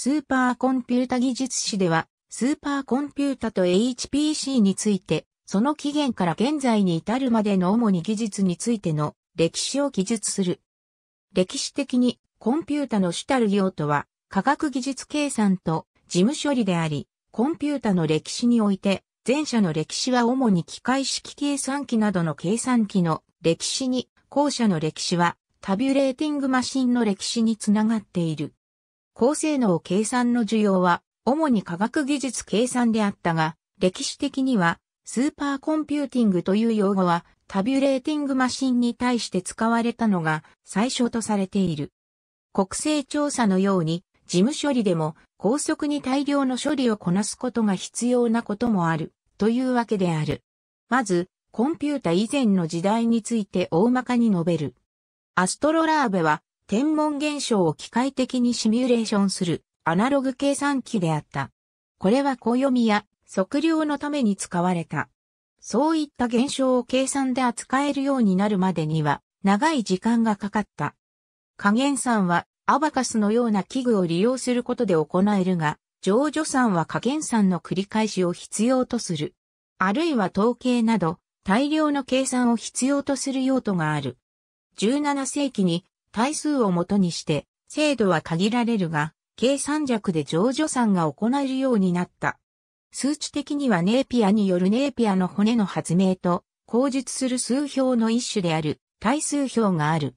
スーパーコンピュータ技術誌では、スーパーコンピュータと HPC について、その起源から現在に至るまでの主に技術についての歴史を記述する。歴史的にコンピュータの主たる用途は科学技術計算と事務処理であり、コンピュータの歴史において前者の歴史は主に機械式計算機などの計算機の歴史に、後者の歴史はタビュレーティングマシンの歴史につながっている。高性能計算の需要は、主に科学技術計算であったが、歴史的には、スーパーコンピューティングという用語は、タビュレーティングマシンに対して使われたのが最初とされている。国勢調査のように、事務処理でも高速に大量の処理をこなすことが必要なこともある、というわけである。まず、コンピュータ以前の時代について大まかに述べる。アストロラーベは天文現象を機械的にシミュレーションするアナログ計算機であった。これは暦や測量のために使われた。そういった現象を計算で扱えるようになるまでには長い時間がかかった。加減算はアバカスのような器具を利用することで行えるが、上助算は加減算の繰り返しを必要とする。あるいは統計など大量の計算を必要とする用途がある。17世紀に対数をもとにして、精度は限られるが、計算弱で上助算が行えるようになった。数値的にはネーピアによるネーピアの骨の発明と、口述する数表の一種である、対数表がある。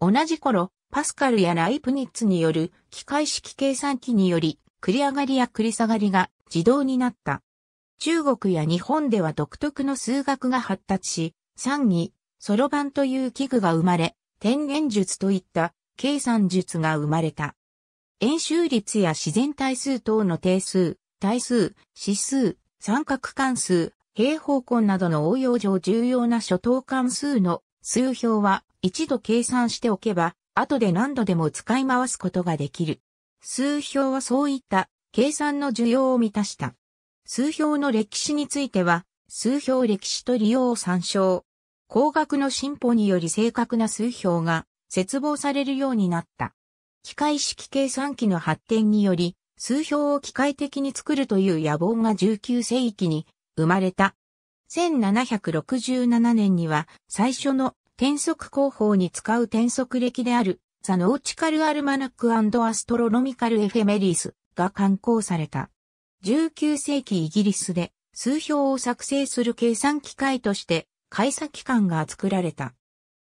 同じ頃、パスカルやライプニッツによる機械式計算機により、繰り上がりや繰り下がりが自動になった。中国や日本では独特の数学が発達し、3に、ソロ版という器具が生まれ、天元術といった計算術が生まれた。円周率や自然対数等の定数、対数、指数、三角関数、平方根などの応用上重要な初等関数の数表は一度計算しておけば、後で何度でも使い回すことができる。数表はそういった計算の需要を満たした。数表の歴史については、数表歴史と利用を参照。工学の進歩により正確な数表が切望されるようになった。機械式計算機の発展により、数表を機械的に作るという野望が19世紀に生まれた。1767年には最初の転速工法に使う転速歴であるザ・ノーチカル・アルマナック・アストロノミカル・エフェメリスが刊行された。19世紀イギリスで数表を作成する計算機械として開鎖機関が作られた。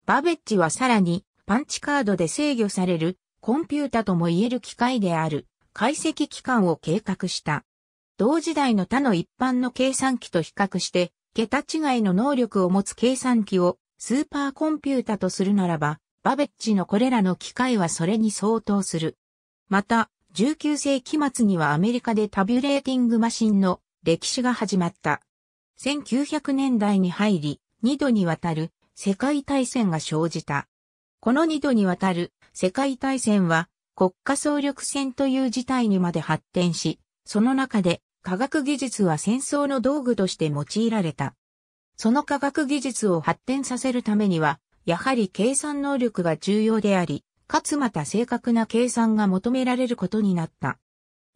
バベッジはさらにパンチカードで制御されるコンピュータとも言える機械である解析機関を計画した。同時代の他の一般の計算機と比較して、桁違いの能力を持つ計算機をスーパーコンピュータとするならば、バベッジのこれらの機械はそれに相当する。また、19世紀末にはアメリカでタビュレーティングマシンの歴史が始まった。1900年代に入り、2度にわたる世界大戦が生じた。この2度にわたる世界大戦は国家総力戦という事態にまで発展し、その中で科学技術は戦争の道具として用いられた。その科学技術を発展させるためには、やはり計算能力が重要であり、かつまた正確な計算が求められることになった。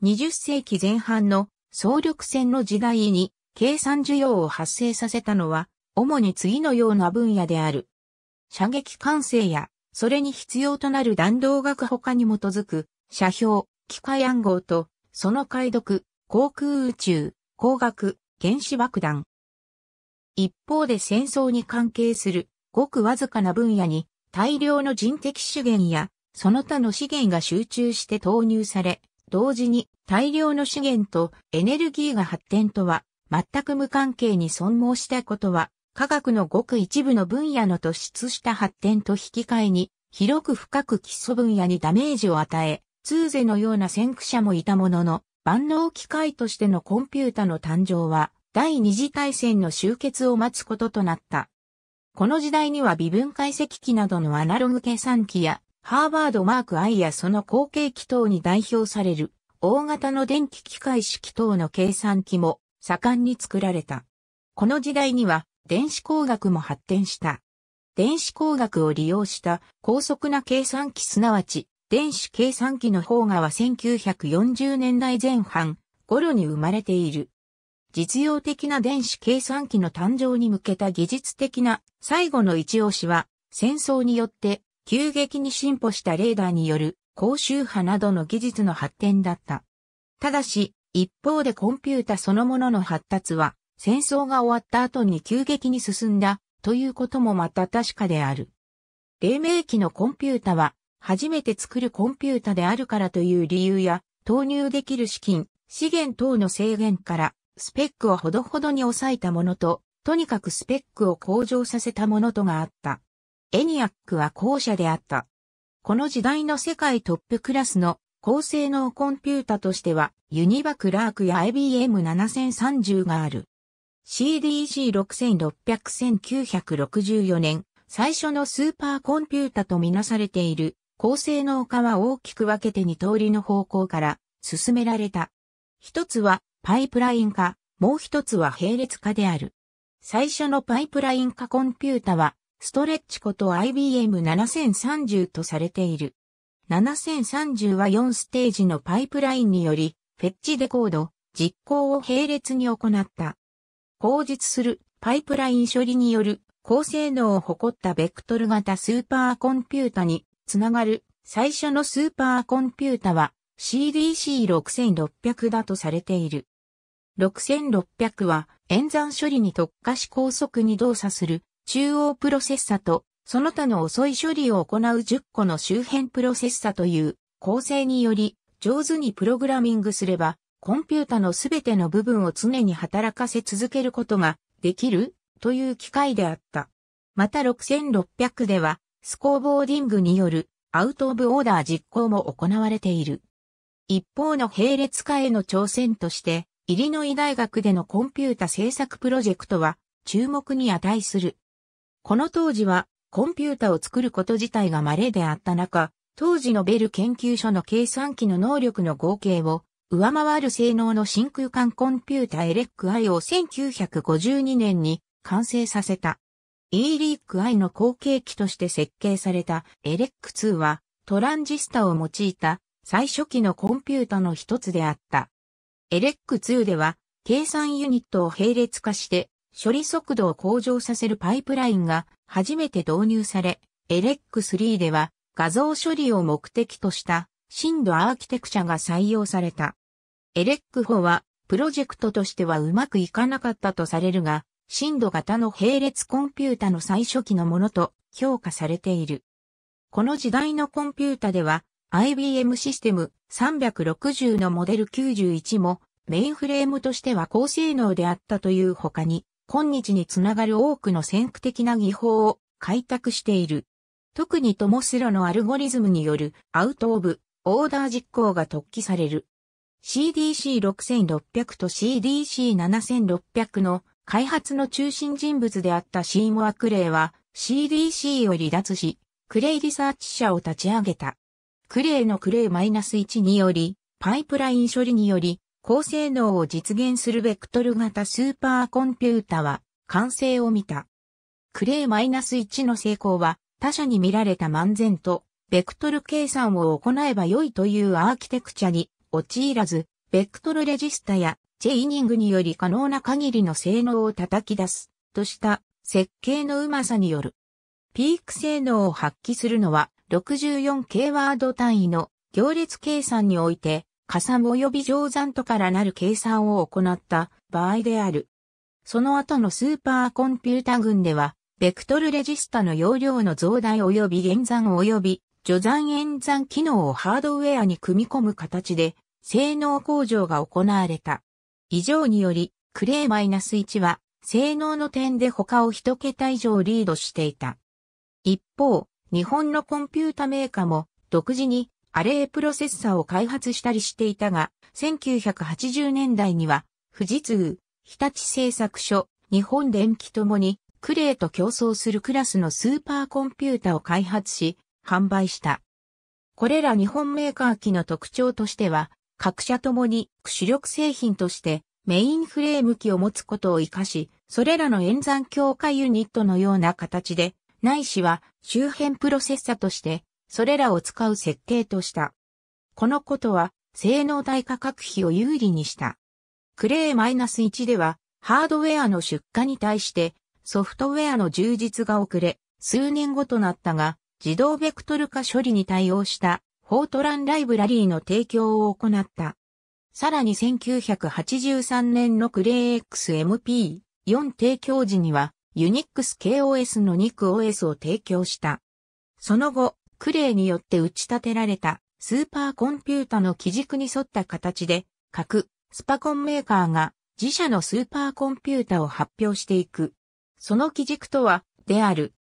20世紀前半の総力戦の時代に計算需要を発生させたのは主に次のような分野である。射撃管制や、それに必要となる弾道学他に基づく、射標、機械暗号と、その解読、航空宇宙、工学、原子爆弾。一方で戦争に関係する、ごくわずかな分野に、大量の人的資源や、その他の資源が集中して投入され、同時に大量の資源とエネルギーが発展とは全く無関係に損耗したことは科学のごく一部の分野の突出した発展と引き換えに、広く深く基礎分野にダメージを与え、ツーゼのような先駆者もいたものの、万能機械としてのコンピュータの誕生は、第二次大戦の終結を待つこととなった。この時代には微分解析機などのアナログ計算機や、ハーバードマーク I やその後継機等に代表される、大型の電気機械式等の計算機も盛んに作られた。この時代には、電子工学も発展した。電子工学を利用した高速な計算機すなわち電子計算機の方がは1940年代前半頃に生まれている。実用的な電子計算機の誕生に向けた技術的な最後の一押しは戦争によって急激に進歩したレーダーによる高周波などの技術の発展だった。ただし、一方でコンピュータそのものの発達は戦争が終わった後に急激に進んだということもまた確かである。黎明期のコンピュータは、初めて作るコンピュータであるからという理由や、投入できる資金、資源等の制限から、スペックをほどほどに抑えたものと、とにかくスペックを向上させたものとがあった。エニアックは後者であった。この時代の世界トップクラスの高性能コンピュータとしては、ユニバクラークや IBM7030 がある。CDC6600-1964 年、最初のスーパーコンピュータとみなされている、高性能化は大きく分けて2通りの方向から進められた。一つはパイプライン化、もう一つは並列化である。最初のパイプライン化コンピュータは、ストレッチこと IBM7030 とされている。7030は4ステージのパイプラインにより、フェッチデコード、実行を並列に行った。後日するパイプライン処理による高性能を誇ったベクトル型スーパーコンピュータにつながる最初のスーパーコンピュータは CDC6600 だとされている。6600は演算処理に特化し高速に動作する中央プロセッサとその他の遅い処理を行う10個の周辺プロセッサという構成により上手にプログラミングすればコンピュータのすべての部分を常に働かせ続けることができるという機械であった。また6600では、スコーボーディングによるアウトオブオーダー実行も行われている。一方の並列化への挑戦として、イリノイ大学でのコンピュータ制作プロジェクトは注目に値する。この当時はコンピュータを作ること自体が稀であった中、当時のベル研究所の計算機の能力の合計を上回る性能の真空管コンピュータエレック I を1952年に完成させた。E リーク I の後継機として設計されたエレック2はトランジスタを用いた最初期のコンピュータの一つであった。エレック2では計算ユニットを並列化して処理速度を向上させるパイプラインが初めて導入され、エレック3では画像処理を目的とした深度アーキテクチャが採用された。エレックホは、プロジェクトとしてはうまくいかなかったとされるが、深度型の並列コンピュータの最初期のものと評価されている。この時代のコンピュータでは、IBM システム360のモデル91もメインフレームとしては高性能であったという他に、今日につながる多くの先駆的な技法を開拓している。特にトモスロのアルゴリズムによるアウトオブオーダー実行が特記される。CDC6600 と CDC7600 の開発の中心人物であったシーモア・クレイは CDC を離脱し、クレイリサーチ社を立ち上げた。クレイのクレイ -1 により、パイプライン処理により、高性能を実現するベクトル型スーパーコンピュータは完成を見た。クレイ -1 の成功は他社に見られた漫然とベクトル計算を行えば良いというアーキテクチャに陥らず、ベクトルレジスタやチェイニングにより可能な限りの性能を叩き出すとした設計のうまさによる。ピーク性能を発揮するのは 64K ワード単位の行列計算において、加算及び乗算とからなる計算を行った場合である。その後のスーパーコンピュータ群では、ベクトルレジスタの容量の増大及び減算及び除残演算機能をハードウェアに組み込む形で、性能向上が行われた。以上により、クレー -1 は、性能の点で他を一桁以上リードしていた。一方、日本のコンピュータメーカーも、独自にアレイプロセッサーを開発したりしていたが、1980年代には、富士通、日立製作所、日本電機ともに、クレーと競争するクラスのスーパーコンピュータを開発し、販売した。これら日本メーカー機の特徴としては、各社ともに主力製品としてメインフレーム機を持つことを活かし、それらの演算強化ユニットのような形で、ないしは周辺プロセッサとして、それらを使う設計とした。このことは、性能対価格比を有利にした。クレー -1 では、ハードウェアの出荷に対して、ソフトウェアの充実が遅れ、数年後となったが、自動ベクトル化処理に対応したフォートランライブラリーの提供を行った。さらに1983年のクレイ XMP4 提供時には、ユニックス KOS の NICOS を提供した。その後、クレイによって打ち立てられたスーパーコンピュータの基軸に沿った形で、各スパコンメーカーが自社のスーパーコンピュータを発表していく。その基軸とは、である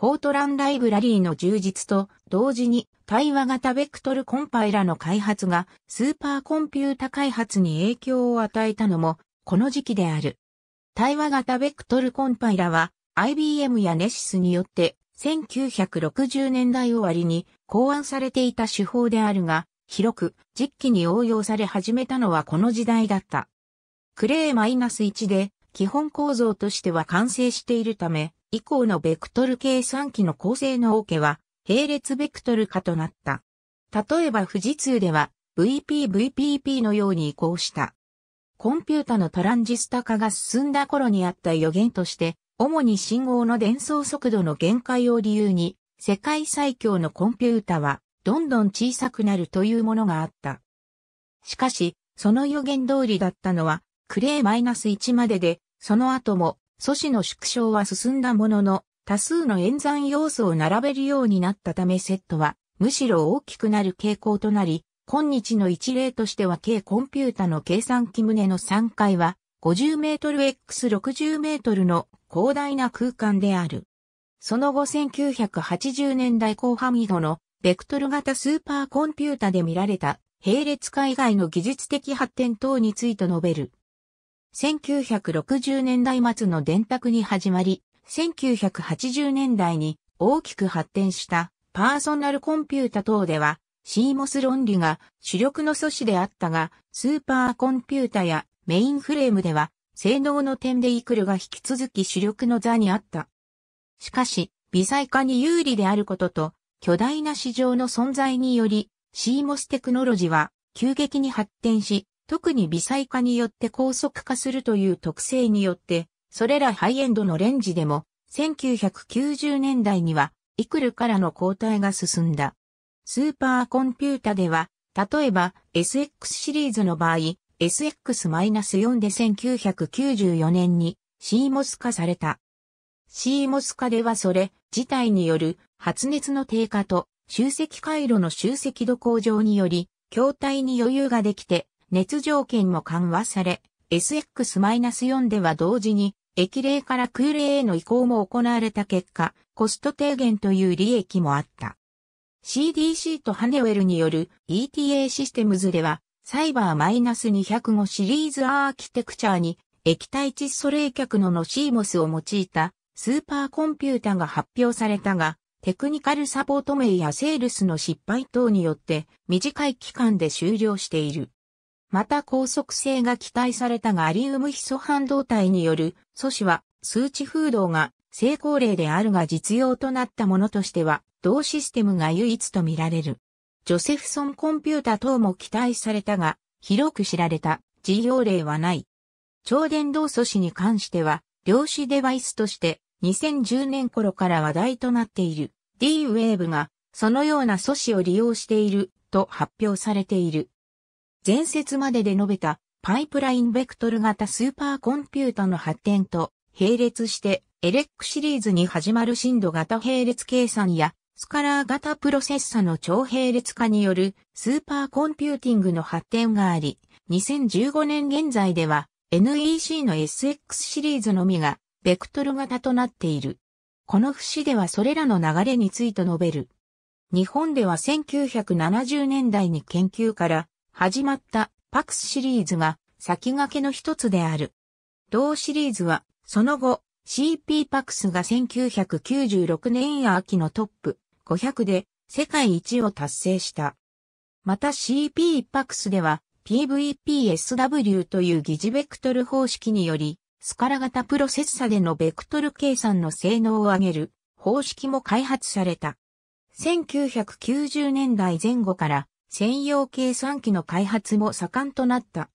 フォートランライブラリーの充実と同時に対話型ベクトルコンパイラの開発がスーパーコンピュータ開発に影響を与えたのもこの時期である。対話型ベクトルコンパイラは IBM やネシスによって1960年代終わりに考案されていた手法であるが広く実機に応用され始めたのはこの時代だった。クレー -1 で基本構造としては完成しているため以降のベクトル計算機の構成の多けは、並列ベクトル化となった。例えば富士通では VPVPP のように移行した。コンピュータのトランジスタ化が進んだ頃にあった予言として、主に信号の伝送速度の限界を理由に、世界最強のコンピュータはどんどん小さくなるというものがあった。しかし、その予言通りだったのは、クレイイマナス -1 までで、その後も素子の縮小は進んだものの、多数の演算要素を並べるようになったためセットは、むしろ大きくなる傾向となり、今日の一例としては計コンピュータの計算機胸の3階は、50メートル X60 メートルの広大な空間である。その後1980年代後半以後のベクトル型スーパーコンピュータで見られた並列化以外の技術的発展等について述べる。1960年代末の電卓に始まり、1980年代に大きく発展したパーソナルコンピュータ等では CMOS 論理が主力の素子であったが、スーパーコンピュータやメインフレームでは性能の点でイクルが引き続き主力の座にあった。しかし、微細化に有利であることと、巨大な市場の存在により、CMOS テクノロジーは急激に発展し、特に微細化によって高速化するという特性によって、それらハイエンドのレンジでも、1990年代には、イクルからの交代が進んだ。スーパーコンピュータでは、例えば SX シリーズの場合、SX-4 で1994年に CMOS 化された。CMOS 化ではそれ自体による発熱の低下と集積回路の集積度向上により、筐体に余裕ができて熱条件も緩和され、SX-4 では同時に、液冷から空冷への移行も行われた結果、コスト低減という利益もあった。CDC とハネウェルによる ETA システムズでは、サイバー -205 シリーズアーキテクチャーに液体窒素冷却のノシーモスを用いたスーパーコンピュータが発表されたが、テクニカルサポート名やセールスの失敗等によって短い期間で終了している。また高速性が期待されたがアリウムヒ素半導体による素子は数値風動が成功例であるが実用となったものとしては同システムが唯一とみられる。ジョセフソンコンピュータ等も期待されたが広く知られた事業例はない。超電導素子に関しては量子デバイスとして2010年頃から話題となっている D-Wave がそのような素子を利用していると発表されている。前節までで述べたパイプラインベクトル型スーパーコンピュータの発展と並列してエレックシリーズに始まる深度型並列計算やスカラー型プロセッサの超並列化によるスーパーコンピューティングの発展があり、2015年現在では NEC の SX シリーズのみがベクトル型となっている。この節ではそれらの流れについて述べる。日本では1970年代に研究から始まったパクスシリーズが先駆けの一つである。同シリーズは、その後、CP パクスが1996年秋のトップ500で世界一を達成した。また CP パクスでは PVPSW という疑似ベクトル方式により、スカラ型プロセッサでのベクトル計算の性能を上げる方式も開発された。1990年代前後から専用計算機の開発も盛んとなった。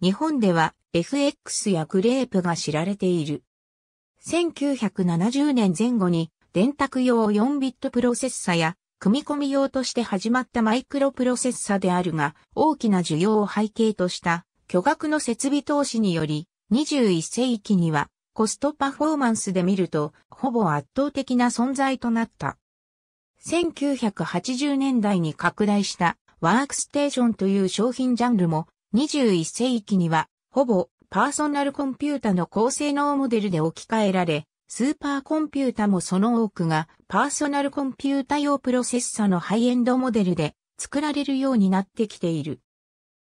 日本では FX やクレープが知られている。1970年前後に電卓用4ビットプロセッサや組み込み用として始まったマイクロプロセッサであるが大きな需要を背景とした巨額の設備投資により21世紀にはコストパフォーマンスで見るとほぼ圧倒的な存在となった。1980年代に拡大したワークステーションという商品ジャンルも21世紀にはほぼパーソナルコンピュータの高性能モデルで置き換えられ、スーパーコンピュータもその多くがパーソナルコンピュータ用プロセッサのハイエンドモデルで作られるようになってきている。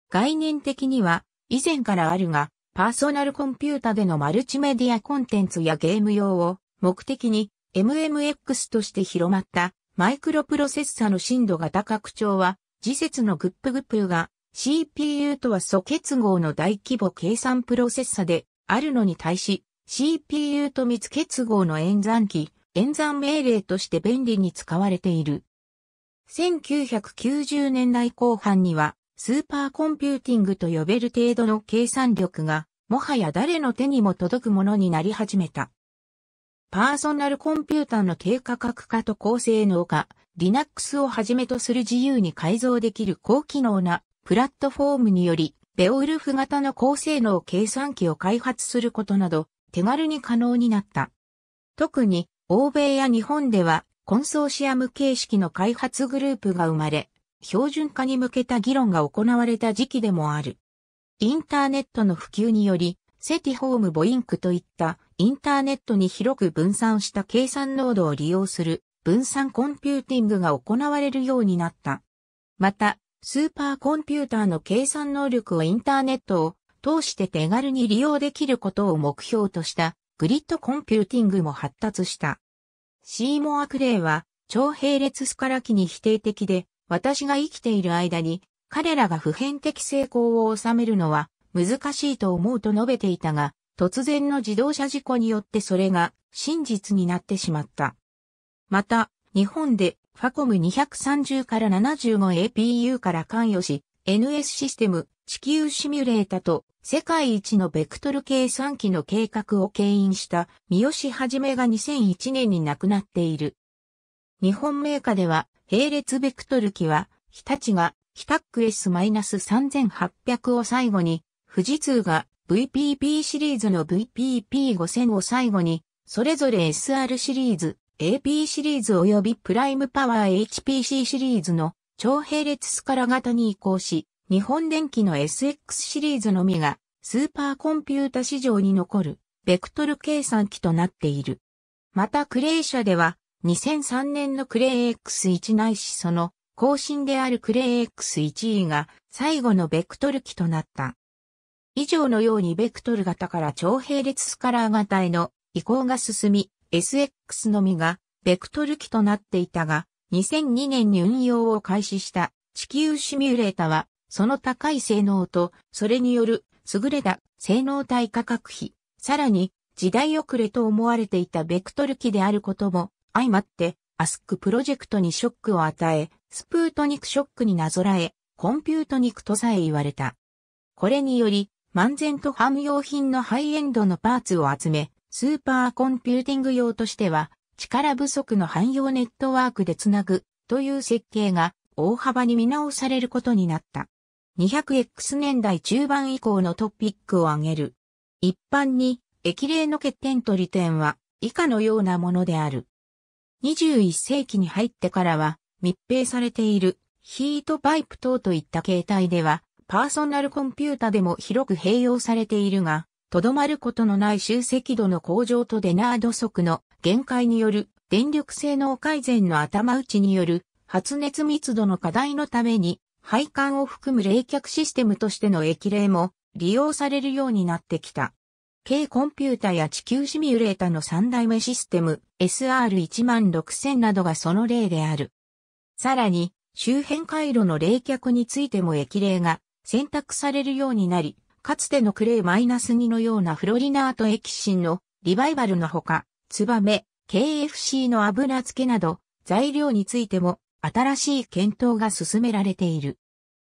概念的には以前からあるが、パーソナルコンピュータでのマルチメディアコンテンツやゲーム用を目的に MMX として広まったマイクロプロセッサの深度が高くは次節のグップグップが CPU とは素結合の大規模計算プロセッサであるのに対し CPU と密結合の演算機、演算命令として便利に使われている。1990年代後半にはスーパーコンピューティングと呼べる程度の計算力がもはや誰の手にも届くものになり始めた。パーソナルコンピューターの低価格化と高性能化、Linux をはじめとする自由に改造できる高機能なプラットフォームにより、ベオウルフ型の高性能計算機を開発することなど、手軽に可能になった。特に、欧米や日本では、コンソーシアム形式の開発グループが生まれ、標準化に向けた議論が行われた時期でもある。インターネットの普及により、セティホームボインクといったインターネットに広く分散した計算濃度を利用する分散コンピューティングが行われるようになった。また、スーパーコンピューターの計算能力をインターネットを通して手軽に利用できることを目標としたグリッドコンピューティングも発達した。シーモア・クレイは超並列スカラキに否定的で私が生きている間に彼らが普遍的成功を収めるのは難しいと思うと述べていたが突然の自動車事故によってそれが真実になってしまった。また、日本でファコム230から 75APU から関与し、NS システム、地球シミュレータと世界一のベクトル計算機の計画を牽引した三好はじめが2001年に亡くなっている。日本メーカーでは並列ベクトル機は日立がヒタック S-3800 を最後に、富士通が VPP シリーズの VPP5000 を最後に、それぞれ SR シリーズ、AP シリーズ及びプライムパワー HPC シリーズの超並列スカラ型に移行し、日本電機の SX シリーズのみがスーパーコンピュータ市場に残るベクトル計算機となっている。またクレイ社では2003年のクレイ X1 ないしその更新であるクレイ X1E が最後のベクトル機となった。以上のようにベクトル型から超並列スカラー型への移行が進み、SX のみが、ベクトル機となっていたが、2002年に運用を開始した地球シミュレータは、その高い性能と、それによる優れた性能対価格比、さらに時代遅れと思われていたベクトル機であることも相まって、アスクプロジェクトにショックを与え、スプートニクショックになぞらえ、コンピュートニクとさえ言われた。これにより、漫然と汎用品のハイエンドのパーツを集め、スーパーコンピューティング用としては、力不足の汎用ネットワークでつなぐという設計が大幅に見直されることになった。200X 年代中盤以降のトピックを挙げる。一般に、液例の欠点と利点は以下のようなものである。21世紀に入ってからは密閉されているヒートパイプ等といった形態ではパーソナルコンピュータでも広く併用されているが、とどまることのない集積度の向上とデナード速の限界による電力性能改善の頭打ちによる発熱密度の課題のために配管を含む冷却システムとしての液冷も利用されるようになってきた。軽コンピュータや地球シミュレータの3代目システム SR16000 などがその例である。さらに、周辺回路の冷却についても液冷が選択されるようになり、かつてのクレイマイナス2のようなフロリナートエキシンのリバイバルのほか、ツバメ、KFC の油漬けなど、材料についても新しい検討が進められている。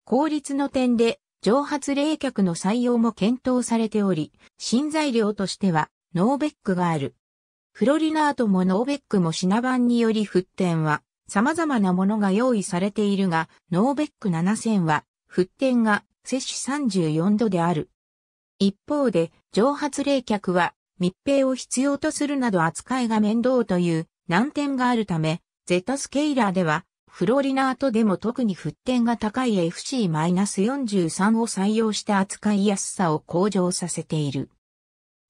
効率の点で蒸発冷却の採用も検討されており、新材料としてはノーベックがある。フロリナートもノーベックも品番により沸点は様々なものが用意されているが、ノーベック7000は沸点が摂氏34度である。一方で、蒸発冷却は密閉を必要とするなど扱いが面倒という難点があるため、ゼタスケイラーでは、フロリナートでも特に沸点が高い FC-43 を採用して扱いやすさを向上させている。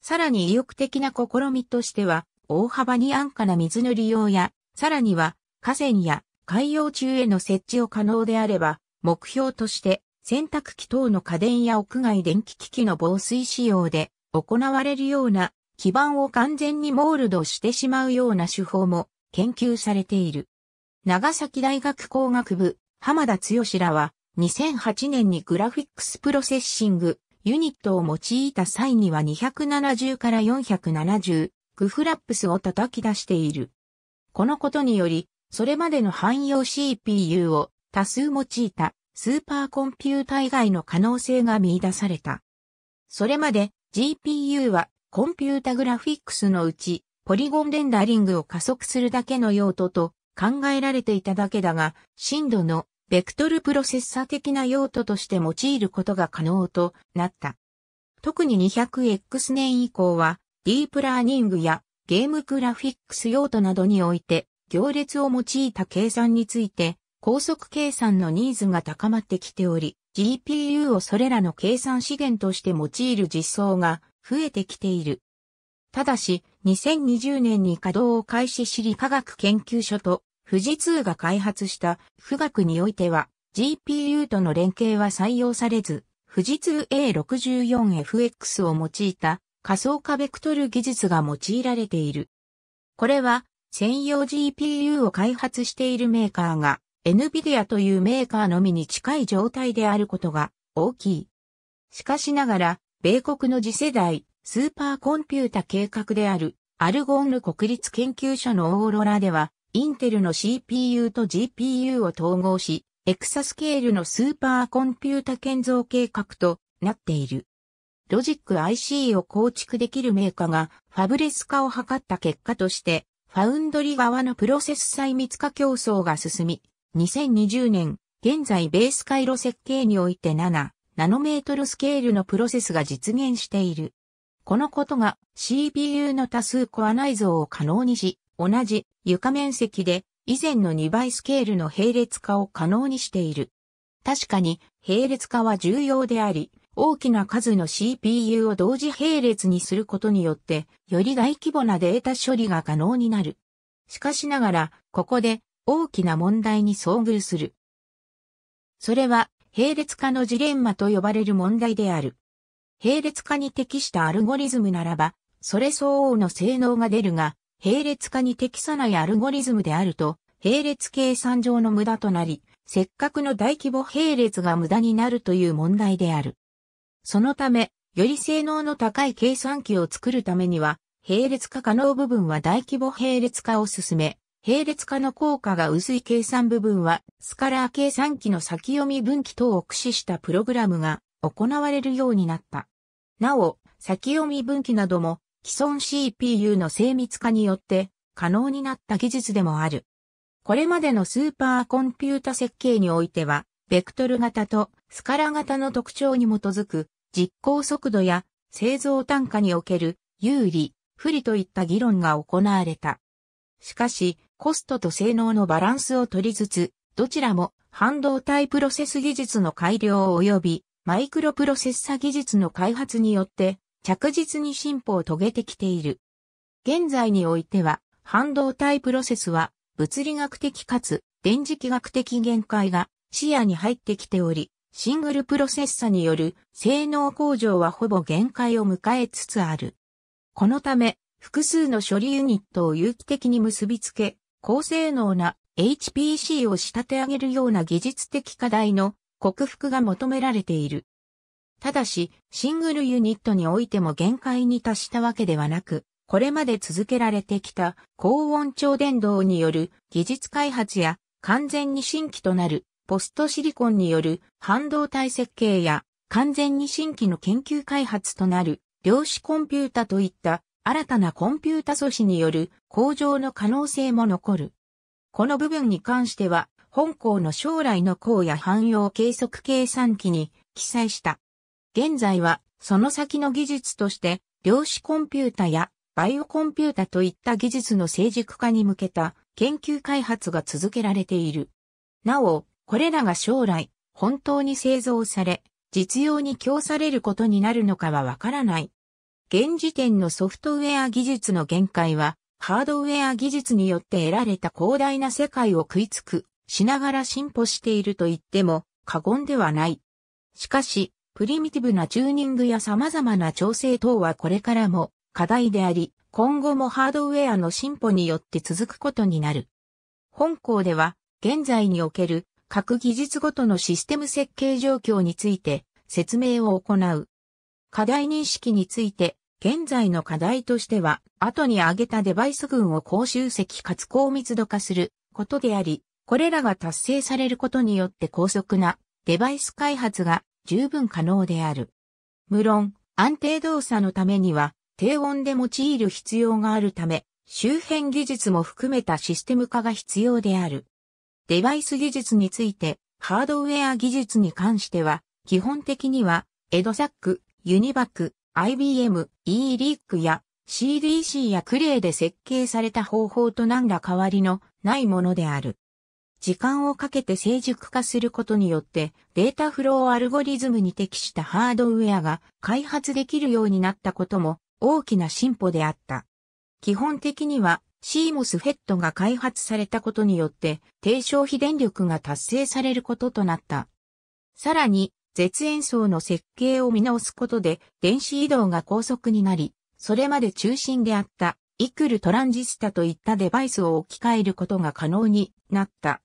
さらに意欲的な試みとしては、大幅に安価な水の利用や、さらには河川や海洋中への設置を可能であれば、目標として洗濯機等の家電や屋外電気機器の防水仕様で行われるような基板を完全にモールドしてしまうような手法も研究されている。長崎大学工学部浜田剛らは2008年にグラフィックスプロセッシングユニットを用いた際には270から470グフラップスを叩き出している。このことにより、それまでの汎用 CPU を多数用いたスーパーコンピュータ以外の可能性が見出された。それまで GPU はコンピュータグラフィックスのうちポリゴンレンダリングを加速するだけの用途と考えられていただけだが、深度のベクトルプロセッサ的な用途として用いることが可能となった。特に 200X 年以降は、ディープラーニングやゲームグラフィックス用途などにおいて、行列を用いた計算について高速計算のニーズが高まってきており、GPU をそれらの計算資源として用いる実装が増えてきている。ただし、2020年に稼働を開始し理科学研究所と富士通が開発した富学においては GPU との連携は採用されず、富士通 A64FX を用いた仮想化ベクトル技術が用いられている。これは専用 GPU を開発しているメーカーが NVIDIA というメーカーのみに近い状態であることが大きい。しかしながら、米国の次世代スーパーコンピュータ計画であるアルゴンル国立研究所のオーロラでは、インテルの CPU と GPU を統合し、エクサスケールのスーパーコンピュータ建造計画となっている。ロジック IC を構築できるメーカーがファブレス化を図った結果として、ファウンドリ側のプロセス細密化競争が進み、2020年、現在ベース回路設計において7、ナノメートルスケールのプロセスが実現している。このことが CPU の多数コア内蔵を可能にし、同じ床面積で以前の2倍スケールの並列化を可能にしている。確かに並列化は重要であり、大きな数の CPU を同時並列にすることによって、より大規模なデータ処理が可能になる。しかしながら、ここで大きな問題に遭遇する。それは、並列化のジレンマと呼ばれる問題である。並列化に適したアルゴリズムならば、それ相応の性能が出るが、並列化に適さないアルゴリズムであると、並列計算上の無駄となり、せっかくの大規模並列が無駄になるという問題である。そのため、より性能の高い計算機を作るためには、並列化可能部分は大規模並列化を進め、並列化の効果が薄い計算部分は、スカラー計算機の先読み分岐等を駆使したプログラムが行われるようになった。なお、先読み分岐なども既存 CPU の精密化によって可能になった技術でもある。これまでのスーパーコンピュータ設計においては、ベクトル型とスカラ型の特徴に基づく実行速度や製造単価における有利、不利といった議論が行われた。しかし、コストと性能のバランスを取りつつ、どちらも半導体プロセス技術の改良及びマイクロプロセッサ技術の開発によって着実に進歩を遂げてきている。現在においては半導体プロセスは物理学的かつ電磁気学的限界が視野に入ってきており、シングルプロセッサによる性能向上はほぼ限界を迎えつつある。このため、複数の処理ユニットを有機的に結びつけ、高性能な HPC を仕立て上げるような技術的課題の克服が求められている。ただし、シングルユニットにおいても限界に達したわけではなく、これまで続けられてきた高温超伝導による技術開発や完全に新規となるポストシリコンによる半導体設計や完全に新規の研究開発となる量子コンピュータといった新たなコンピュータ素子による向上の可能性も残る。この部分に関しては、本校の将来の項や汎用計測計算機に記載した。現在は、その先の技術として、量子コンピュータやバイオコンピュータといった技術の成熟化に向けた研究開発が続けられている。なお、これらが将来、本当に製造され、実用に供されることになるのかはわからない。現時点のソフトウェア技術の限界は、ハードウェア技術によって得られた広大な世界を食いつく、しながら進歩していると言っても過言ではない。しかし、プリミティブなチューニングや様々な調整等はこれからも課題であり、今後もハードウェアの進歩によって続くことになる。本校では、現在における各技術ごとのシステム設計状況について説明を行う。課題認識について、現在の課題としては、後に挙げたデバイス群を高集積かつ高密度化することであり、これらが達成されることによって高速なデバイス開発が十分可能である。無論、安定動作のためには低温で用いる必要があるため、周辺技術も含めたシステム化が必要である。デバイス技術について、ハードウェア技術に関しては、基本的には、エドサック、ユニバック、IBM、e リックや CDC やクレイで設計された方法と何ら変わりのないものである。時間をかけて成熟化することによってデータフローアルゴリズムに適したハードウェアが開発できるようになったことも大きな進歩であった。基本的には CMOS フェットが開発されたことによって低消費電力が達成されることとなった。さらに絶縁層の設計を見直すことで電子移動が高速になり、それまで中心であったイクルトランジスタといったデバイスを置き換えることが可能になった。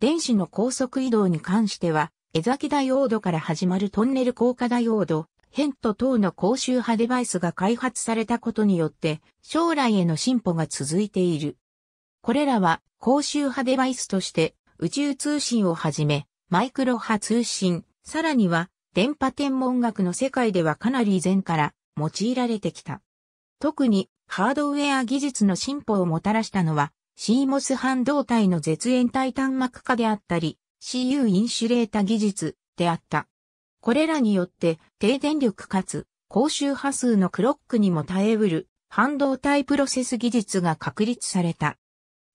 電子の高速移動に関しては、江崎ダイオードから始まるトンネル効果ダイオード、ヘント等の高周波デバイスが開発されたことによって、将来への進歩が続いている。これらは高周波デバイスとして、宇宙通信をはじめ、マイクロ波通信、さらには、電波天文学の世界ではかなり以前から用いられてきた。特に、ハードウェア技術の進歩をもたらしたのは、CMOS 半導体の絶縁体端膜化であったり、CU インシュレータ技術であった。これらによって、低電力かつ、高周波数のクロックにも耐えうる、半導体プロセス技術が確立された。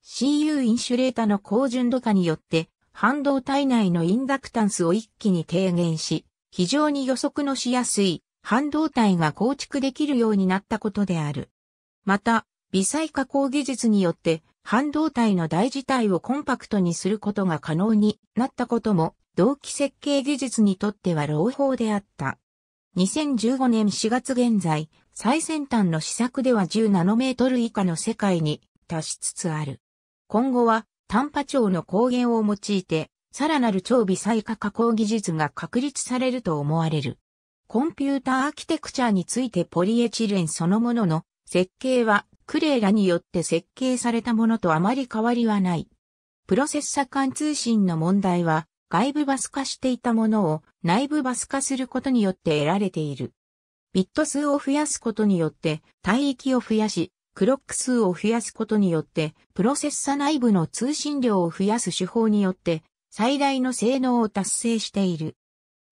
CU インシュレータの高純度化によって、半導体内のインダクタンスを一気に低減し、非常に予測のしやすい半導体が構築できるようになったことである。また、微細加工技術によって半導体の大事体をコンパクトにすることが可能になったことも、同期設計技術にとっては朗報であった。2015年4月現在、最先端の試作では10ナノメートル以下の世界に達しつつある。今後は短波長の高原を用いて、さらなる超微細化加工技術が確立されると思われる。コンピューターアーキテクチャについてポリエチレンそのものの設計はクレーラによって設計されたものとあまり変わりはない。プロセッサ間通信の問題は外部バス化していたものを内部バス化することによって得られている。ビット数を増やすことによって帯域を増やし、クロック数を増やすことによって、プロセッサ内部の通信量を増やす手法によって、最大の性能を達成している。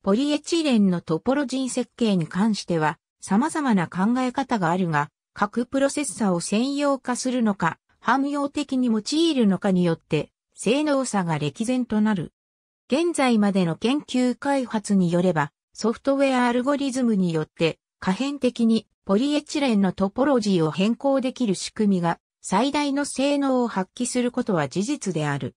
ポリエチレンのトポロジー設計に関しては、様々な考え方があるが、各プロセッサを専用化するのか、汎用的に用いるのかによって、性能差が歴然となる。現在までの研究開発によれば、ソフトウェアアルゴリズムによって可変的にポリエチレンのトポロジーを変更できる仕組みが最大の性能を発揮することは事実である。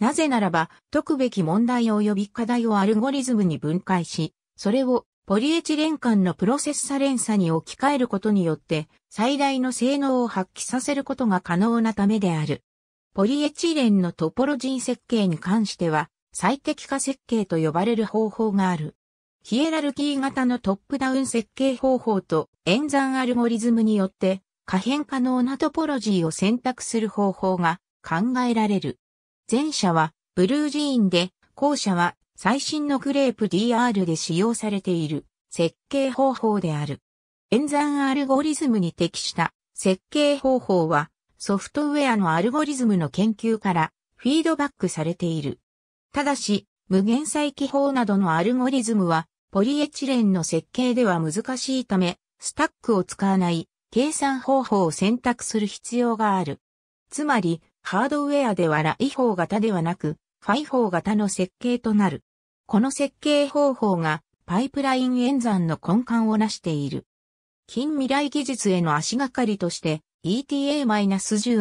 なぜならば、解くべき問題及び課題をアルゴリズムに分解し、それをポリエチレン間のプロセッサ連鎖に置き換えることによって、最大の性能を発揮させることが可能なためである。ポリエチレンのトポロジー設計に関しては、最適化設計と呼ばれる方法がある。ヒエラルキー型のトップダウン設計方法と演算アルゴリズムによって可変可能なトポロジーを選択する方法が考えられる。前者はブルージーンで、後者は最新のクレープ DR で使用されている設計方法である。演算アルゴリズムに適した設計方法はソフトウェアのアルゴリズムの研究からフィードバックされている。ただし、無限再起法などのアルゴリズムはポリエチレンの設計では難しいため、スタックを使わない計算方法を選択する必要がある。つまり、ハードウェアではラ来法型ではなく、ファイ法型の設計となる。この設計方法がパイプライン演算の根幹を成している。近未来技術への足がかりとして ETA-10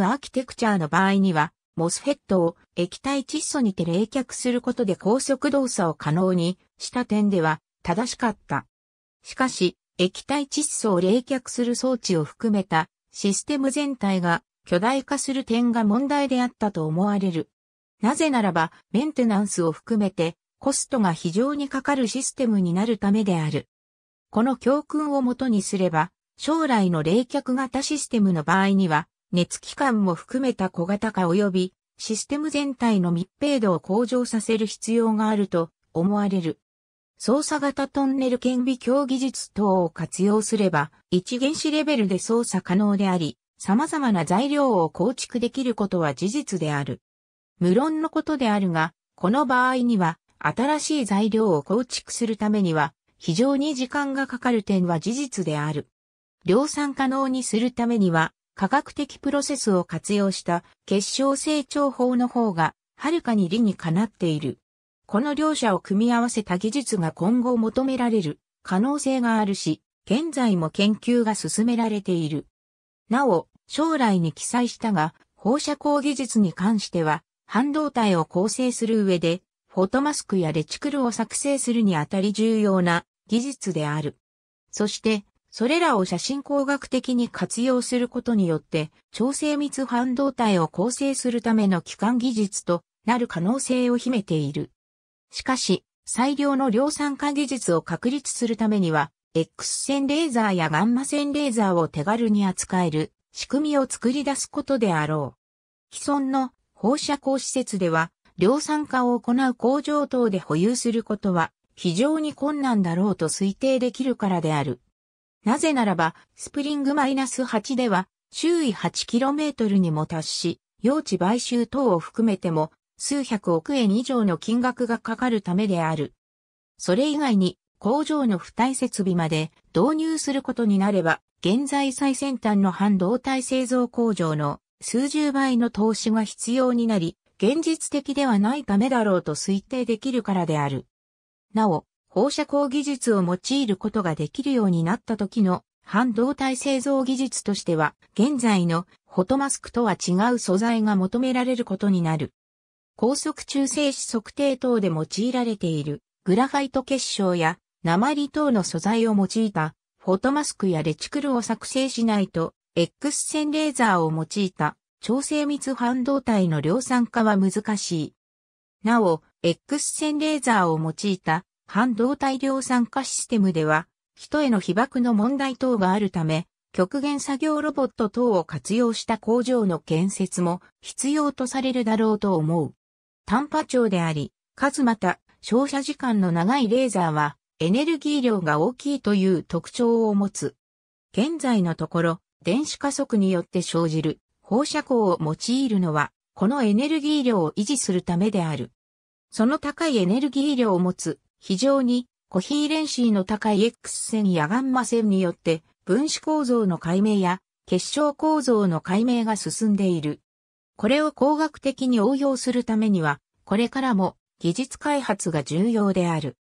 アーキテクチャーの場合には、モスフェットを液体窒素にて冷却することで高速動作を可能にした点では、正しかった。しかし、液体窒素を冷却する装置を含めたシステム全体が巨大化する点が問題であったと思われる。なぜならば、メンテナンスを含めてコストが非常にかかるシステムになるためである。この教訓をもとにすれば、将来の冷却型システムの場合には、熱機関も含めた小型化及びシステム全体の密閉度を向上させる必要があると思われる。操作型トンネル顕微鏡技術等を活用すれば、一原子レベルで操作可能であり、様々な材料を構築できることは事実である。無論のことであるが、この場合には、新しい材料を構築するためには、非常に時間がかかる点は事実である。量産可能にするためには、科学的プロセスを活用した結晶成長法の方が、はるかに理にかなっている。この両者を組み合わせた技術が今後求められる可能性があるし、現在も研究が進められている。なお、将来に記載したが、放射光技術に関しては、半導体を構成する上で、フォトマスクやレチクルを作成するにあたり重要な技術である。そして、それらを写真工学的に活用することによって、調整密半導体を構成するための基幹技術となる可能性を秘めている。しかし、最良の量産化技術を確立するためには、X 線レーザーやガンマ線レーザーを手軽に扱える仕組みを作り出すことであろう。既存の放射光施設では、量産化を行う工場等で保有することは非常に困難だろうと推定できるからである。なぜならば、スプリングマイナス8では、周囲 8km にも達し、用地買収等を含めても数百億円以上の金額がかかるためである。それ以外に工場の付帯設備まで導入することになれば、現在最先端の半導体製造工場の数十倍の投資が必要になり、現実的ではないためだろうと推定できるからである。なお、放射光技術を用いることができるようになった時の半導体製造技術としては、現在のフォトマスクとは違う素材が求められることになる。高速中性子測定等で用いられているグラファイト結晶や鉛等の素材を用いたフォトマスクやレチクルを作成しないと X 線レーザーを用いた超精密半導体の量産化は難しい。なお、X 線レーザーを用いた半導体量産化システムでは、人への被爆の問題等があるため、極限作業ロボット等を活用した工場の建設も必要とされるだろうと思う。短波長であり、かつまた、照射時間の長いレーザーは、エネルギー量が大きいという特徴を持つ。現在のところ、電子加速によって生じる放射光を用いるのは、このエネルギー量を維持するためである。その高いエネルギー量を持つ、非常にコヒーレンシーの高い X 線やガンマ線によって分子構造の解明や結晶構造の解明が進んでいる。これを工学的に応用するためには、これからも技術開発が重要である。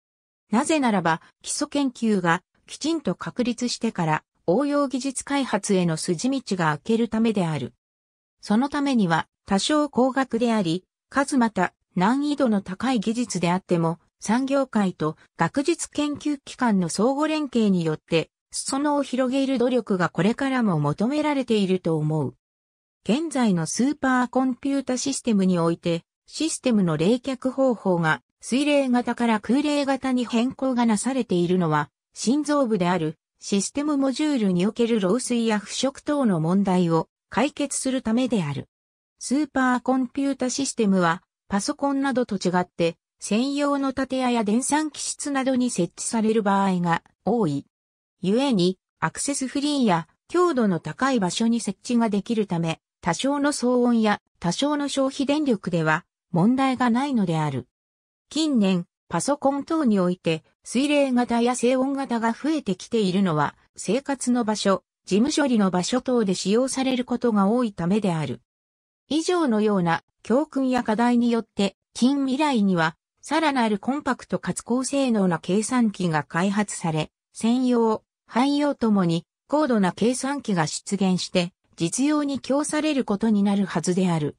なぜならば、基礎研究がきちんと確立してから応用技術開発への筋道が開けるためである。そのためには多少高額であり、数また難易度の高い技術であっても、産業界と学術研究機関の相互連携によって、裾野を広げる努力がこれからも求められていると思う。現在のスーパーコンピュータシステムにおいて、システムの冷却方法が水冷型から空冷型に変更がなされているのは、心臓部であるシステムモジュールにおける漏水や腐食等の問題を解決するためである。スーパーコンピュータシステムは、パソコンなどと違って、専用の建屋や電算機室などに設置される場合が多い。故に、アクセスフリーや強度の高い場所に設置ができるため、多少の騒音や多少の消費電力では問題がないのである。近年、パソコン等において、水冷型や静音型が増えてきているのは、生活の場所、事務処理の場所等で使用されることが多いためである。以上のような教訓や課題によって、近未来には、さらなるコンパクトかつ高性能な計算機が開発され、専用、汎用ともに高度な計算機が出現して、実用に供されることになるはずである。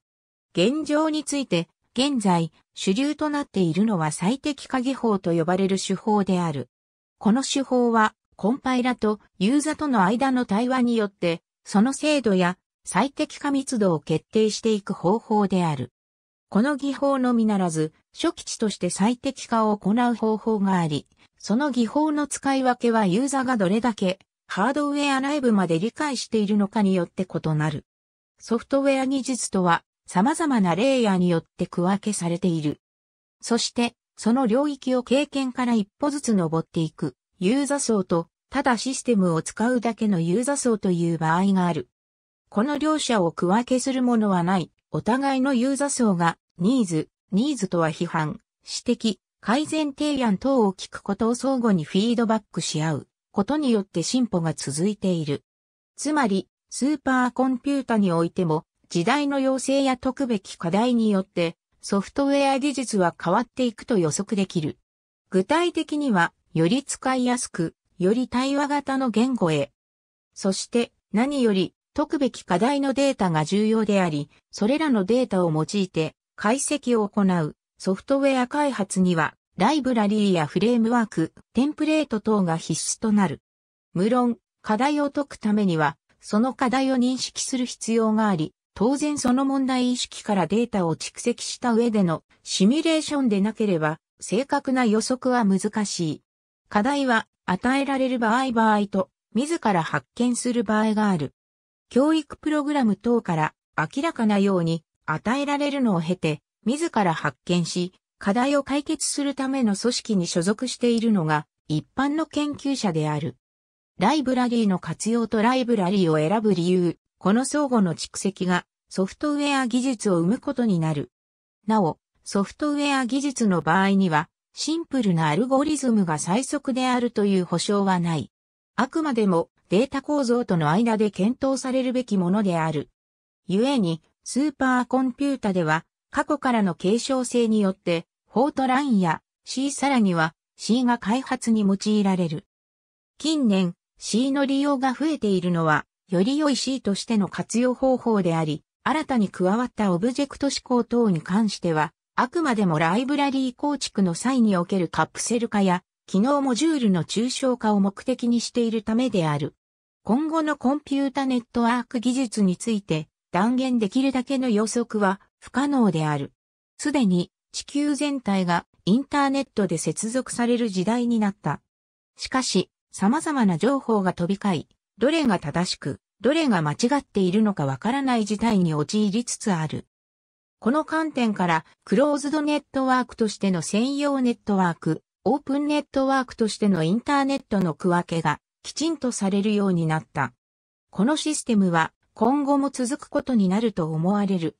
現状について、現在、主流となっているのは最適化技法と呼ばれる手法である。この手法は、コンパイラとユーザとの間の対話によって、その精度や最適化密度を決定していく方法である。この技法のみならず、初期値として最適化を行う方法があり、その技法の使い分けはユーザがどれだけハードウェア内部まで理解しているのかによって異なる。ソフトウェア技術とは様々なレイヤーによって区分けされている。そして、その領域を経験から一歩ずつ登っていくユーザ層と、ただシステムを使うだけのユーザ層という場合がある。この両者を区分けするものはない。お互いのユーザ層が、ニーズ、ニーズとは批判、指摘、改善提案等を聞くことを相互にフィードバックし合う。ことによって進歩が続いている。つまり、スーパーコンピュータにおいても、時代の要請や解くべき課題によって、ソフトウェア技術は変わっていくと予測できる。具体的には、より使いやすく、より対話型の言語へ。そして、何より、解くべき課題のデータが重要であり、それらのデータを用いて、解析を行う、ソフトウェア開発には、ライブラリーやフレームワーク、テンプレート等が必須となる。無論、課題を解くためには、その課題を認識する必要があり、当然その問題意識からデータを蓄積した上でのシミュレーションでなければ正確な予測は難しい。課題は与えられる場合場合と自ら発見する場合がある。教育プログラム等から明らかなように与えられるのを経て自ら発見し課題を解決するための組織に所属しているのが一般の研究者である。ライブラリーの活用とライブラリーを選ぶ理由、この相互の蓄積がソフトウェア技術を生むことになる。なお、ソフトウェア技術の場合には、シンプルなアルゴリズムが最速であるという保証はない。あくまでもデータ構造との間で検討されるべきものである。故に、スーパーコンピュータでは、過去からの継承性によって、フォートランや C さらには C が開発に用いられる。近年 C の利用が増えているのは、より良い C としての活用方法であり、新たに加わったオブジェクト指向等に関しては、あくまでもライブラリー構築の際におけるカプセル化や、機能モジュールの抽象化を目的にしているためである。今後のコンピュータネットワーク技術について断言できるだけの予測は不可能である。すでに地球全体がインターネットで接続される時代になった。しかし、様々な情報が飛び交い、どれが正しく、どれが間違っているのかわからない事態に陥りつつある。この観点から、クローズドネットワークとしての専用ネットワーク、オープンネットワークとしてのインターネットの区分けがきちんとされるようになった。このシステムは今後も続くことになると思われる。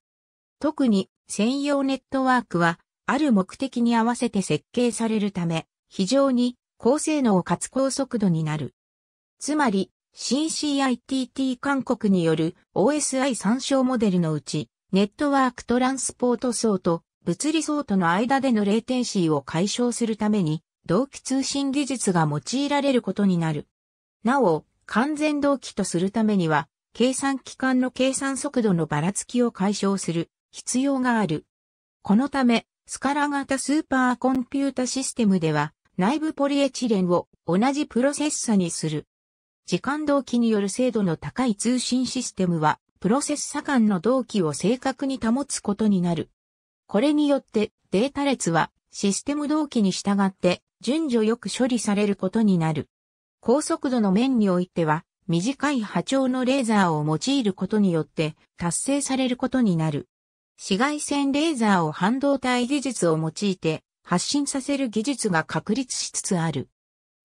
特に専用ネットワークはある目的に合わせて設計されるため、非常に高性能かつ高速度になる。つまり、CCITT 韓国による OSI 参照モデルのうち、ネットワークトランスポート層と物理層との間でのレーテンシーを解消するために、同期通信技術が用いられることになる。なお、完全同期とするためには、計算機関の計算速度のばらつきを解消する必要がある。このため、スカラ型スーパーコンピュータシステムでは、内部ポリエチレンを同じプロセッサにする。時間同期による精度の高い通信システムは、プロセッサ間の同期を正確に保つことになる。これによってデータ列はシステム同期に従って順序よく処理されることになる。高速度の面においては短い波長のレーザーを用いることによって達成されることになる。紫外線レーザーを半導体技術を用いて発信させる技術が確立しつつある。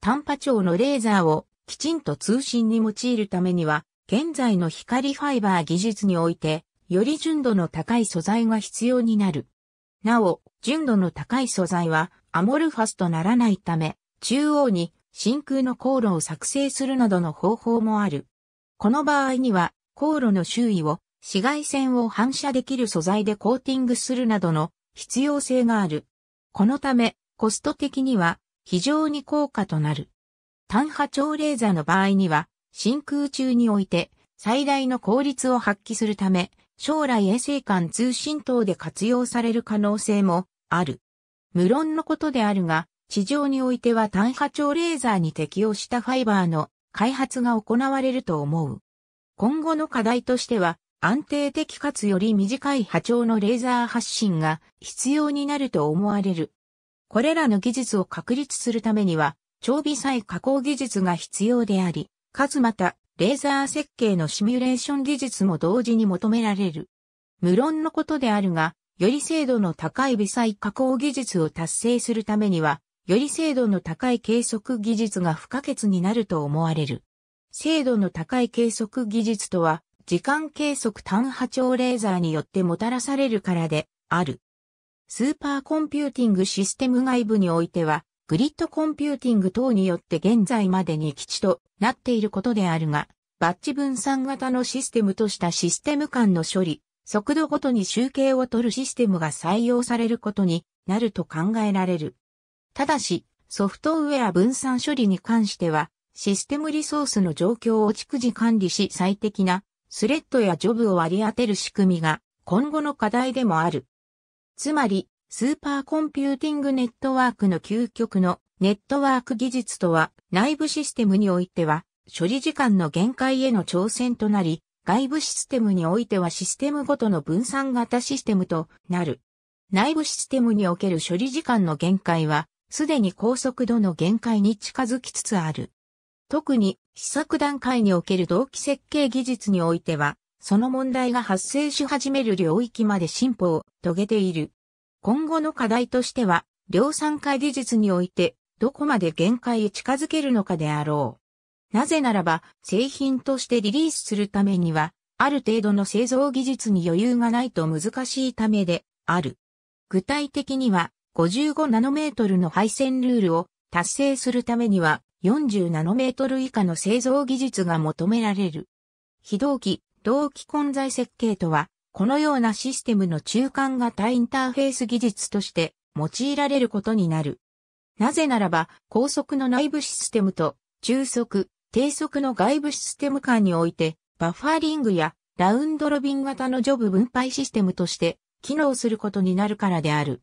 短波長のレーザーをきちんと通信に用いるためには、現在の光ファイバー技術において、より純度の高い素材が必要になる。なお、純度の高い素材はアモルファスとならないため、中央に真空の航路を作成するなどの方法もある。この場合には、航路の周囲を紫外線を反射できる素材でコーティングするなどの必要性がある。このため、コスト的には非常に高価となる。単波長レーザーの場合には、真空中において最大の効率を発揮するため、将来衛星間通信等で活用される可能性もある。無論のことであるが、地上においては単波長レーザーに適応したファイバーの開発が行われると思う。今後の課題としては、安定的かつより短い波長のレーザー発信が必要になると思われる。これらの技術を確立するためには、超微細加工技術が必要であり、かつまた、レーザー設計のシミュレーション技術も同時に求められる。無論のことであるが、より精度の高い微細加工技術を達成するためには、より精度の高い計測技術が不可欠になると思われる。精度の高い計測技術とは、時間計測単波長レーザーによってもたらされるからである。スーパーコンピューティングシステム外部においては、グリッドコンピューティング等によって現在までに基地となっていることであるが、バッチ分散型のシステムとしたシステム間の処理、速度ごとに集計を取るシステムが採用されることになると考えられる。ただし、ソフトウェア分散処理に関しては、システムリソースの状況を逐次管理し最適なスレッドやジョブを割り当てる仕組みが今後の課題でもある。つまり、スーパーコンピューティングネットワークの究極のネットワーク技術とは内部システムにおいては処理時間の限界への挑戦となり、外部システムにおいてはシステムごとの分散型システムとなる。内部システムにおける処理時間の限界は、すでに高速度の限界に近づきつつある。特に試作段階における同期設計技術においては、その問題が発生し始める領域まで進歩を遂げている。今後の課題としては、量産化技術において、どこまで限界へ近づけるのかであろう。なぜならば、製品としてリリースするためには、ある程度の製造技術に余裕がないと難しいためである。具体的には、55ナノメートルの配線ルールを達成するためには、40ナノメートル以下の製造技術が求められる。非同期、同期混在設計とは、このようなシステムの中間型インターフェース技術として用いられることになる。なぜならば、高速の内部システムと中速、低速の外部システム間において、バッファーリングやラウンドロビン型のジョブ分配システムとして機能することになるからである。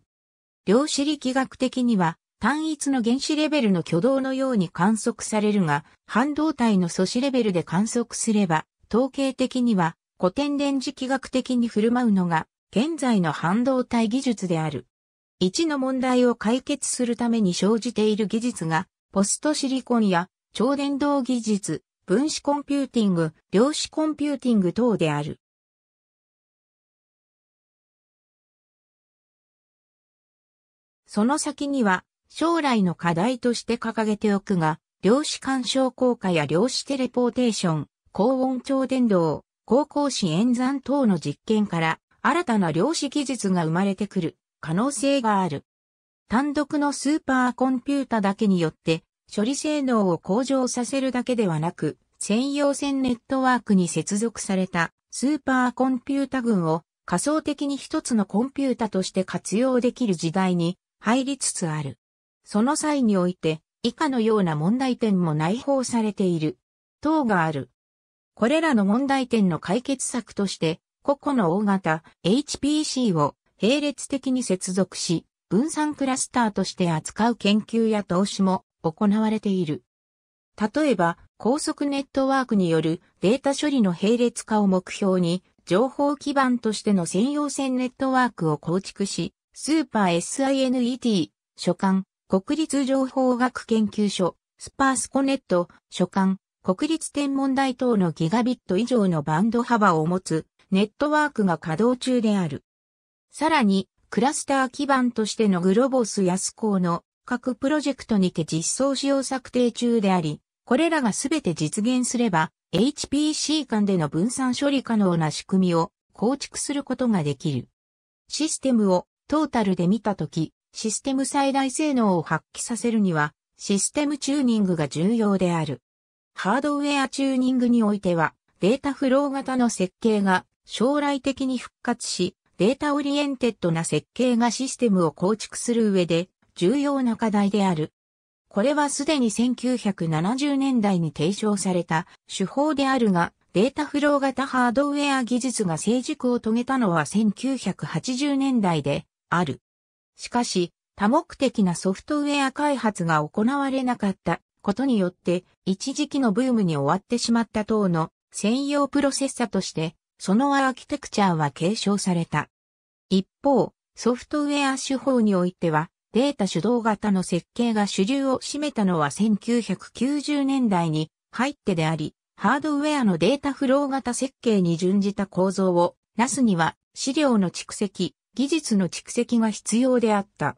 量子力学的には、単一の原子レベルの挙動のように観測されるが、半導体の素子レベルで観測すれば、統計的には古典電磁気学的に振る舞うのが、現在の半導体技術である。1の問題を解決するために生じている技術が、ポストシリコンや超電導技術、分子コンピューティング、量子コンピューティング等である。その先には将来の課題として掲げておくが、量子干渉効果や量子テレポーテーション、高温超伝導、高光子演算等の実験から新たな量子技術が生まれてくる可能性がある。単独のスーパーコンピュータだけによって処理性能を向上させるだけではなく、専用線ネットワークに接続されたスーパーコンピュータ群を仮想的に一つのコンピュータとして活用できる時代に入りつつある。その際において、以下のような問題点も内包されている。等がある。これらの問題点の解決策として、個々の大型 HPC を並列的に接続し、分散クラスターとして扱う研究や投資も行われている。例えば、高速ネットワークによるデータ処理の並列化を目標に、情報基盤としての専用線ネットワークを構築し、スーパー SINET、所管、国立情報学研究所、スパースコネット、所管、国立天文台等のギガビット以上のバンド幅を持つネットワークが稼働中である。さらに、クラスター基盤としてのグロボス安高の各プロジェクトにて実装使用策定中であり、これらがすべて実現すれば、HPC 間での分散処理可能な仕組みを構築することができる。システムをトータルで見たとき、システム最大性能を発揮させるには、システムチューニングが重要である。ハードウェアチューニングにおいては、データフロー型の設計が将来的に復活し、データオリエンテッドな設計がシステムを構築する上で重要な課題である。これはすでに1970年代に提唱された手法であるが、データフロー型ハードウェア技術が成熟を遂げたのは1980年代である。しかし、多目的なソフトウェア開発が行われなかったことによって、一時期のブームに終わってしまった等の専用プロセッサとして、そのアーキテクチャーは継承された。一方、ソフトウェア手法においては、データ主導型の設計が主流を占めたのは1990年代に入ってであり、ハードウェアのデータフロー型設計に準じた構造をなすには資料の蓄積、技術の蓄積が必要であった。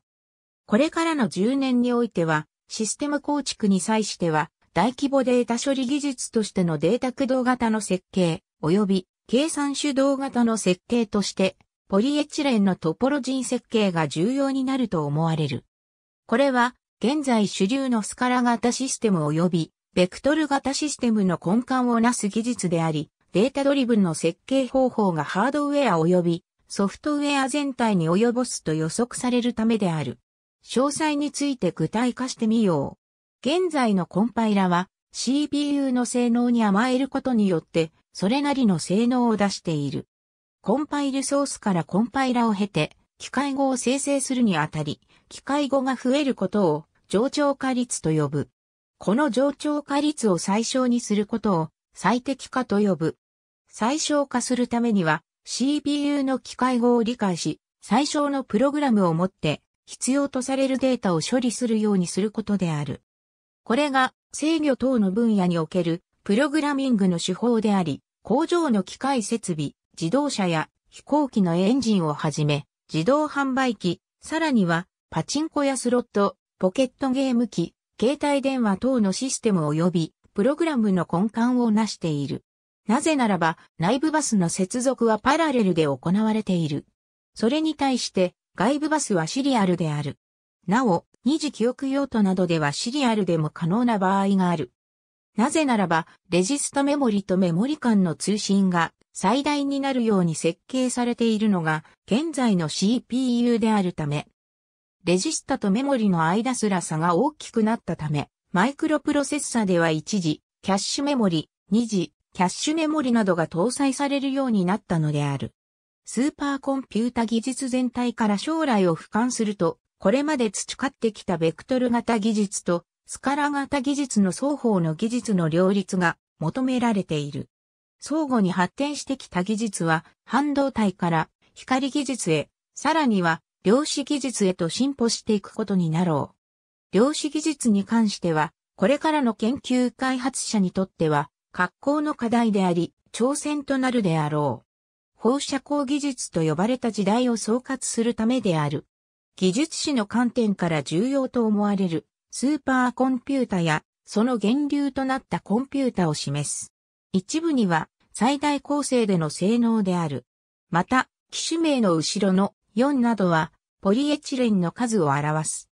これからの10年においては、システム構築に際しては、大規模データ処理技術としてのデータ駆動型の設計、及び計算手動型の設計として、ポリエチレンのトポロジー設計が重要になると思われる。これは、現在主流のスカラ型システム及び、ベクトル型システムの根幹をなす技術であり、データドリブンの設計方法がハードウェア及びソフトウェア全体に及ぼすと予測されるためである。詳細について具体化してみよう。現在のコンパイラは CPU の性能に甘えることによってそれなりの性能を出している。コンパイルソースからコンパイラを経て機械語を生成するにあたり、機械語が増えることを冗長化率と呼ぶ。この冗長化率を最小にすることを最適化と呼ぶ。最小化するためには CPU の機械語を理解し、最小のプログラムを持って必要とされるデータを処理するようにすることである。これが制御等の分野におけるプログラミングの手法であり、工場の機械設備、自動車や飛行機のエンジンをはじめ、自動販売機、さらにはパチンコやスロット、ポケットゲーム機、携帯電話等のシステム及びプログラムの根幹を成している。なぜならば、内部バスの接続はパラレルで行われている。それに対して、外部バスはシリアルである。なお、二次記憶用途などではシリアルでも可能な場合がある。なぜならば、レジストメモリとメモリ間の通信が最大になるように設計されているのが、現在の CPU であるため。レジスタとメモリの間すら差が大きくなったため、マイクロプロセッサでは一時、キャッシュメモリ、二次、キャッシュメモリなどが搭載されるようになったのである。スーパーコンピュータ技術全体から将来を俯瞰すると、これまで培ってきたベクトル型技術とスカラ型技術の双方の技術の両立が求められている。相互に発展してきた技術は半導体から光技術へ、さらには量子技術へと進歩していくことになろう。量子技術に関しては、これからの研究開発者にとっては格好の課題であり、挑戦となるであろう。放射光技術と呼ばれた時代を総括するためである。技術史の観点から重要と思われるスーパーコンピュータやその源流となったコンピュータを示す。一部には最大構成での性能である。また、機種名の後ろの4などはポリエチレンの数を表す。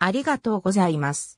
ありがとうございます。